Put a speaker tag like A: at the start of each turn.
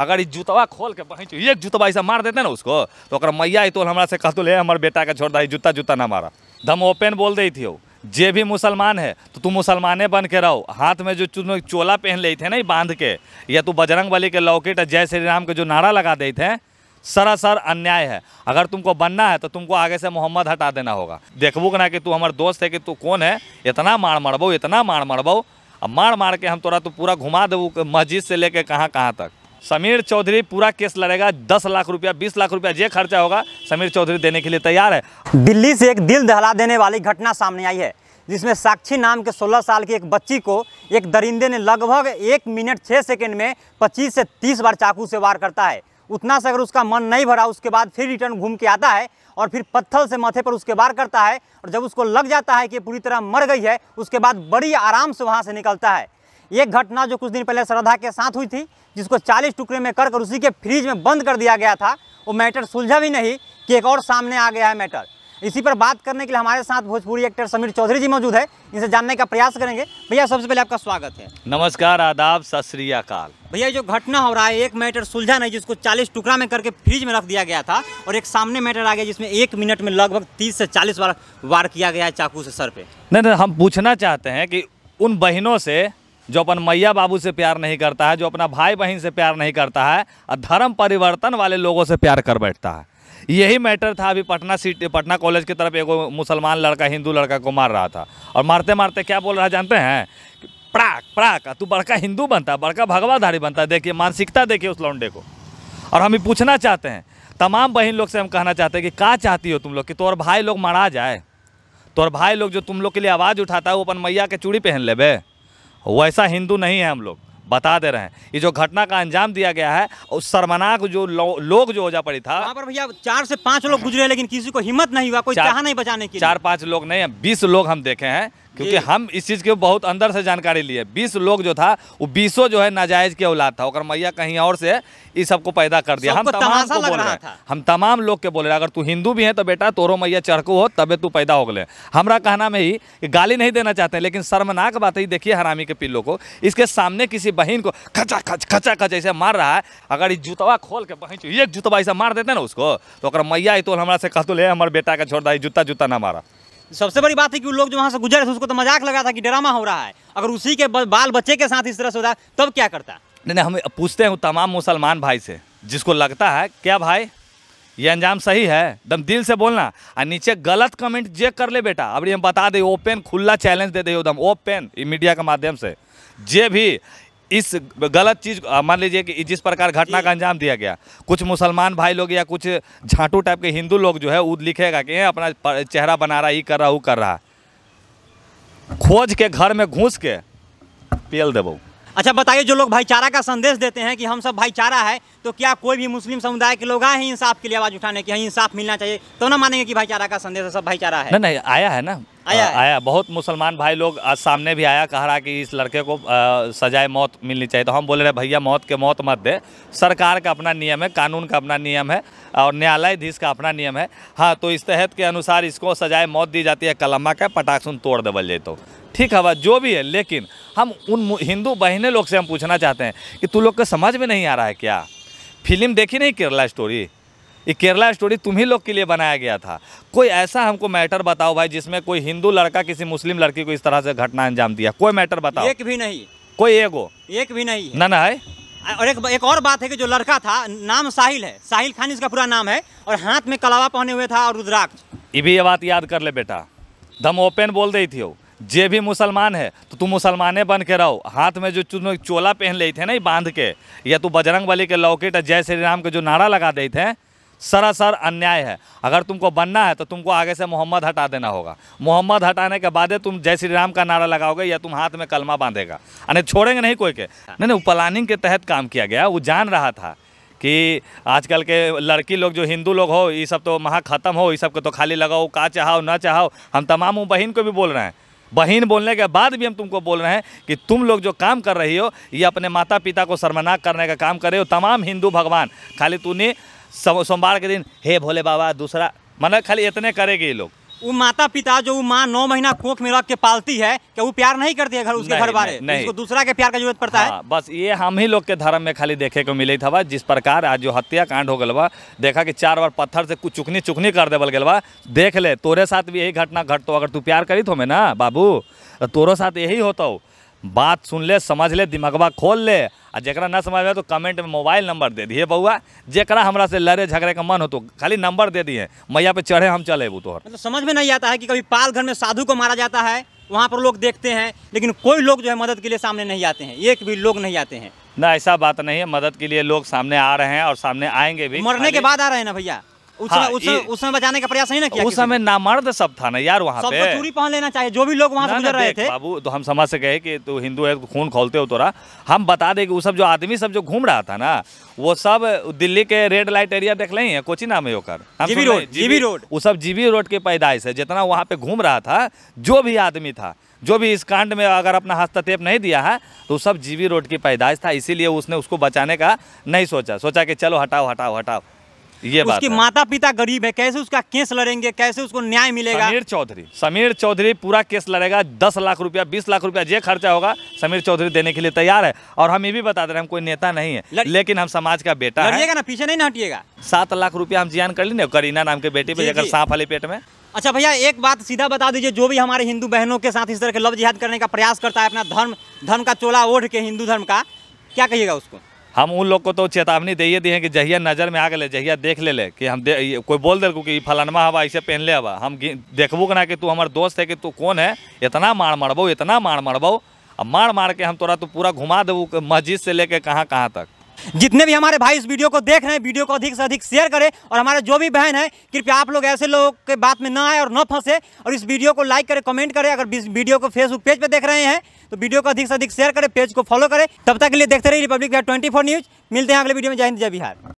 A: अगर ये जूतवा खोल के बहन एक जूतवा ऐसा मार देते ना उसको तो अगर मैया तो हमारा से कहतु ले हमारे बेटा के छोड़ दाई जूता जूता ना मारा दम ओपन बोल दी थी जे भी मुसलमान है तो तुम मुसलमाने बन के रहो हाथ में जो चोला पहन ले थे ना बांध के या तू बजरंग बली के लॉकेट जय श्री राम के जो नारा लगा दे थे सरासर अन्याय है अगर तुमको बनना है तो तुमको आगे से मोहम्मद हटा देना होगा देखबू ना कि तू हमार दोस्त है कि तू कौन है इतना मार मरबो इतना मार मरबो अब मार मार के हम तोरा तो पूरा घुमा देबू मस्जिद से लेके कहाँ कहाँ तक समीर चौधरी पूरा केस लड़ेगा दस लाख रुपया बीस लाख रुपया जे खर्चा होगा समीर चौधरी देने के लिए तैयार
B: है दिल्ली से एक दिल दहला देने वाली घटना सामने आई है जिसमें साक्षी नाम के 16 साल की एक बच्ची को एक दरिंदे ने लगभग एक मिनट छः सेकेंड में 25 से 30 बार चाकू से वार करता है उतना से अगर उसका मन नहीं भरा उसके बाद फिर रिटर्न घूम के आता है और फिर पत्थर से मथे पर उसके वार करता है और जब उसको लग जाता है कि पूरी तरह मर गई है उसके बाद बड़ी आराम से वहाँ से निकलता है एक घटना जो कुछ दिन पहले श्रद्धा के साथ हुई थी जिसको 40 टुकड़े में कर कर उसी के फ्रिज में बंद कर दिया गया था वो मैटर सुलझा भी नहीं कि एक और सामने आ गया है मैटर इसी पर बात करने के लिए हमारे साथ भोजपुरी एक्टर समीर चौधरी जी मौजूद है इनसे जानने का प्रयास करेंगे भैया सबसे पहले आपका स्वागत है
A: नमस्कार आदाब सत
B: भैया जो घटना हो रहा है एक मैटर सुलझा नहीं जिसको 40 टुकड़ा में करके फ्रिज में रख दिया गया था और एक सामने मैटर आ गया जिसमें एक मिनट में लगभग तीस से चालीस बार वार किया गया है चाकू से सर पे
A: नहीं नहीं हम पूछना चाहते हैं कि उन बहनों से जो अपन मैया बाबू से प्यार नहीं करता है जो अपना भाई बहन से प्यार नहीं करता है और धर्म परिवर्तन वाले लोगों से प्यार कर बैठता है यही मैटर था अभी पटना सिटी पटना कॉलेज की तरफ एगो मुसलमान लड़का हिंदू लड़का को मार रहा था और मारते मारते क्या बोल रहा जानते हैं प्राक प्राक तू बड़का हिंदू बनता बड़का भगवाधारी बनता देखिए मानसिकता देखिए उस लौंडे को और हम ये पूछना चाहते हैं तमाम बहन लोग से हम कहना चाहते हैं कि क्या चाहती हो तुम लोग कि तोर भाई लोग मरा जाए तोर भाई लोग जो तुम लोग के लिए आवाज़ उठाता है वो अपन मैया के चूड़ी पहन लेबे वैसा हिंदू नहीं है हम लोग बता दे रहे हैं ये जो घटना का अंजाम दिया गया है उस शर्मनाक जो लो, लोग जो जा पड़ी था पर भैया चार से पांच लोग गुजरे लेकिन किसी को हिम्मत नहीं हुआ कोई चाह नहीं बचाने की चार पाँच लोग नहीं है बीस लोग हम देखे हैं क्योंकि हम इस चीज़ के बहुत अंदर से जानकारी लिए बीस लोग जो था वो बीसों जो है नाजायज के औलाद था और मैया कहीं और से इस सबको पैदा कर दिया हम तमाम को बोल रहे हैं हम तमाम लोग के बोल रहे अगर तू हिंदू भी है तो बेटा तोरो मैया चढ़कू हो तबे तू पैदा हो गए हमारा कहना में ही गाली नहीं देना चाहते लेकिन शर्मनाक बात ही देखिए हरामी के पिल्लों को इसके सामने किसी बहन को खचा खच खचा खच ऐसे मार रहा है अगर ये जूतवा खोल के बहन एक जूतवा ऐसा मार देते ना उसको तो अगर मैया ही तो हमारा से कहतुल हमारे बेटा का छोड़ दा जूता जूता ना मारा
B: सबसे बड़ी बात है कि वो लोग जो वहाँ से गुजर रहे थे उसको तो मजाक लगा था कि ड्रामा हो रहा है अगर उसी के बाल बच्चे के साथ इस तरह से होता तब क्या करता
A: नहीं नहीं हम पूछते हैं तमाम मुसलमान भाई से जिसको लगता है क्या भाई ये अंजाम सही है एकदम दिल से बोलना और नीचे गलत कमेंट जे कर ले बेटा अभी हम बता दे ओपन खुला चैलेंज दे दे एकदम ओपन मीडिया के माध्यम से जे भी इस गलत चीज़ मान लीजिए कि जिस प्रकार घटना का अंजाम दिया गया कुछ मुसलमान भाई लोग या कुछ झांटू टाइप के हिंदू लोग जो है वो लिखेगा कि अपना चेहरा बना रहा ये कर रहा वो कर रहा खोज के घर में घुस के पेल देबो
B: अच्छा बताइए जो लोग भाईचारा का संदेश देते हैं कि हम सब भाईचारा है तो क्या कोई भी मुस्लिम समुदाय के लोग आए हैं इंसाफ के लिए आवाज़ उठाने की इंसाफ मिलना चाहिए तो ना मानेंगे कि भाईचारा का संदेश सब भाईचारा है नहीं नहीं
A: आया है ना आया है। आया बहुत मुसलमान भाई लोग आज सामने भी आया कह रहा कि इस लड़के को सजाए मौत मिलनी चाहिए तो हम बोल रहे भैया मौत के मौत मत दे सरकार का अपना नियम है कानून का अपना नियम है और न्यायालयधीश का अपना नियम है हाँ तो इस तहत के अनुसार इसको सजाए मौत दी जाती है कलमा का पटाखुन तोड़ देवल जाए तो ठीक है जो भी है लेकिन हम उन हिंदू बहने लोग से हम पूछना चाहते हैं कि तू लोग को समझ में नहीं आ रहा है क्या फिल्म देखी नहीं केरला स्टोरी ये केरला स्टोरी तुम ही लोग के लिए बनाया गया था कोई ऐसा हमको मैटर बताओ भाई जिसमें कोई हिंदू लड़का किसी मुस्लिम लड़की को इस तरह से घटना अंजाम दिया कोई मैटर बताओ एक भी नहीं कोई एगो
B: एक भी नहीं ना ना है और एक एक और बात है कि जो लड़का था नाम साहिल है साहिल खान इसका पूरा नाम है और हाथ में कलावा पहने हुए था और रुद्राक्ष
A: ये भी ये बात याद कर ले बेटा दम ओपन बोल रही थी वो जे भी मुसलमान है तो तू मुसलमाने बन के रहो हाथ में जो चोला पहन लेते थे ना बांध के या तू बजरंग बली के लॉकेट जय श्री राम के जो नारा लगा दे थे सरासर अन्याय है अगर तुमको बनना है तो तुमको आगे से मोहम्मद हटा देना होगा मोहम्मद हटाने के बाद तुम जय श्री राम का नारा लगाओगे या तुम हाथ में कलमा बांधेगा अरे छोड़ेंगे नहीं कोई के नहीं नहीं वो प्लानिंग के तहत काम किया गया वो जान रहा था कि आजकल के लड़की लोग जो हिंदू लोग हो ये सब तो महा ख़त्म हो ये सब के तो खाली लगाओ का चाहो ना चाहो हम तमाम बहन को भी बोल रहे हैं बहन बोलने के बाद भी हम तुमको बोल रहे हैं कि तुम लोग जो काम कर रही हो ये अपने माता पिता को शर्मनाक करने का काम कर रहे हो तमाम हिंदू भगवान खाली तूने सोमवार के दिन हे भोले बाबा दूसरा मतलब खाली इतने करेगी ये लोग
B: वो माता पिता जो माँ नौ महीना कोख में रख के पालती है क्या वो प्यार नहीं करती है घर उसके घर बारे नहीं, नहीं। दूसरा के प्यार का जरूरत पड़ता हाँ, है बस ये
A: हम ही लोग के धर्म में खाली देखे को मिले था जिस प्रकार आज जो हत्याकांड हो गल देखा कि चार बार पत्थर से कुछ चुकनी चुकनी कर देवल गलवा देख ले तोरे साथ भी यही घटना घटतो अगर तू प्यार करी तो मैं ना बाबू तोरे साथ यही होता हो बात सुन ले समझ ले दिमागवा खोल ले आ जरा ना समझ में तो कमेंट में मोबाइल नंबर दे दिए बउआ जरा हमरा से लड़े झगड़े का मन हो तो खाली नंबर दे दिए मैया पे चढ़े हम चले वो तोहर मतलब
B: समझ में नहीं आता है कि कभी पाल घर में साधु को मारा जाता है वहाँ पर लोग देखते हैं लेकिन कोई लोग जो है मदद के लिए सामने नहीं आते हैं एक भी लोग नहीं आते हैं
A: ना ऐसा बात नहीं है मदद के लिए लोग सामने आ रहे हैं और सामने आएंगे भी मरने के बाद
B: आ रहे हैं ना भैया हाँ, उस समय बचाने का प्रयास नहीं ना किया उस समय
A: नामर्द सब था ना यार वहाँ पे चूरी
B: पहन लेना चाहिए जो भी लोग वहाँ से गुजर रहे थे बाबू
A: तो हम समझ से गए कि तू हिंदू है तो खून खोलते हो तोरा हम बता दे कि वो सब जो आदमी सब जो घूम रहा था ना वो सब दिल्ली के रेड लाइट एरिया देख लें हैं कोची नाम है होकर जीबी रोड जीबी रोड वो सब जीबी रोड के पैदाइश है जितना वहाँ पे घूम रहा था जो भी आदमी था जो भी इस कांड में अगर अपना हस्तक्षेप नहीं दिया है तो सब जीवी रोड की पैदाइश था इसीलिए उसने उसको बचाने का नहीं सोचा सोचा कि चलो हटाओ हटाओ हटाओ ये उसके माता
B: पिता गरीब है कैसे उसका केस लड़ेंगे कैसे उसको न्याय मिलेगा समीर
A: चौधरी समीर चौधरी पूरा केस लड़ेगा दस लाख रुपया बीस लाख रुपया जो खर्चा होगा समीर चौधरी देने के लिए तैयार है और हम ये भी बता दे रहे हैं हम कोई नेता नहीं है लड़... लेकिन हम समाज का बेटा है
B: ना पीछे नहीं ना हटिएगा
A: सात लाख रुपया हम जियान कर लेंगे करीना नाम के बेटे पे जगह सांप वाले पेट
B: में अच्छा भैया एक बात सीधा बता दीजिए जो भी हमारे हिंदू बहनों के साथ इस तरह के लव जिहाद करने का प्रयास करता है अपना धर्म धर्म का चोला ओढ़ के हिंदू धर्म का क्या कहिएगा उसको
A: हम उन लोग को तो चेतावनी दे ही दिए कि जहिया नज़र में आ गए जहिया देख ले ले कि हम दे कोई बोल दे कि फलानमा हवा ऐसे पहन ले हवा हम देखबू ना कि तू हमार दोस्त है कि तू कौन है इतना मार मारबो इतना मार मारबो अब मार मार के हम तोरा तो पूरा घुमा देबू मस्जिद से लेके कहाँ कहाँ तक
B: जितने भी हमारे भाई इस वीडियो को देख रहे हैं वीडियो को अधिक से अधिक शेयर करें और हमारे जो भी बहन है कृपया आप लोग ऐसे लोगों के बात में ना आए और न फंसे और इस वीडियो को लाइक करें कमेंट करें अगर वीडियो को फेसबुक पेज पर देख रहे हैं तो वीडियो को अधिक से अधिक शेयर करें पेज को फॉलो करें तब तक के लिए देखते रहिए रिपब्लिक बिहार ट्वेंटी न्यूज़ मिलते हैं अगले वीडियो में जय हिंद जय बिहार